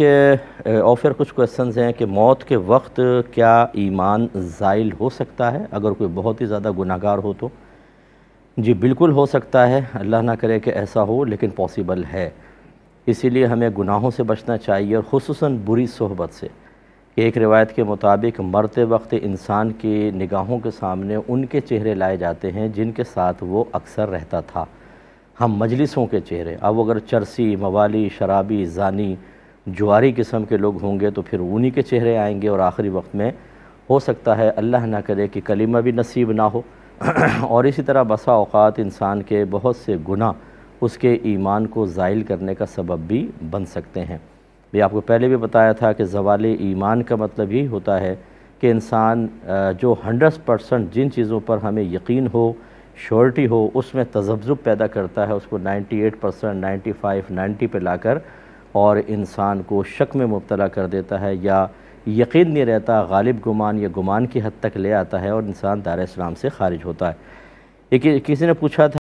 के और फिर कुछ क्वेश्चन हैं कि मौत के वक्त क्या ईमान ज़ाइल हो सकता है अगर कोई बहुत ही ज़्यादा गुनागार हो तो जी बिल्कुल हो सकता है अल्लाह ना करे कि ऐसा हो लेकिन पॉसिबल है इसीलिए हमें गुनाहों से बचना चाहिए और खसूस बुरी सहबत से एक रिवायत के मुताबिक मरते वक्त इंसान की निगाहों के सामने उनके चेहरे लाए जाते हैं जिनके साथ वो अक्सर रहता था हम मजलिसों के चेहरे अब अगर चरसी मवाली शराबी जानी जुआरी किस्म के लोग होंगे तो फिर उन्हीं के चेहरे आएंगे और आखिरी वक्त में हो सकता है अल्लाह ना करे कि कलीमा भी नसीब ना हो और इसी तरह बसा अवत इंसान के बहुत से गुना उसके ईमान को ज़ाइल करने का सबब भी बन सकते हैं ये आपको पहले भी बताया था कि जवाल ईमान का मतलब यही होता है कि इंसान जो हंड्रेड परसेंट जिन चीज़ों पर हमें यकीन हो श्योरिटी हो उसमें तजब्ज़ुब पैदा करता है उसको ninety eight percent ninety five ninety पर लाकर और इंसान को शक में मुबतला कर देता है या यकीन नहीं रहता गालिब गुमान या गुमान की हद तक ले आता है और इंसान दार इस्लाम से ख़ारिज होता है एक किसी ने पूछा था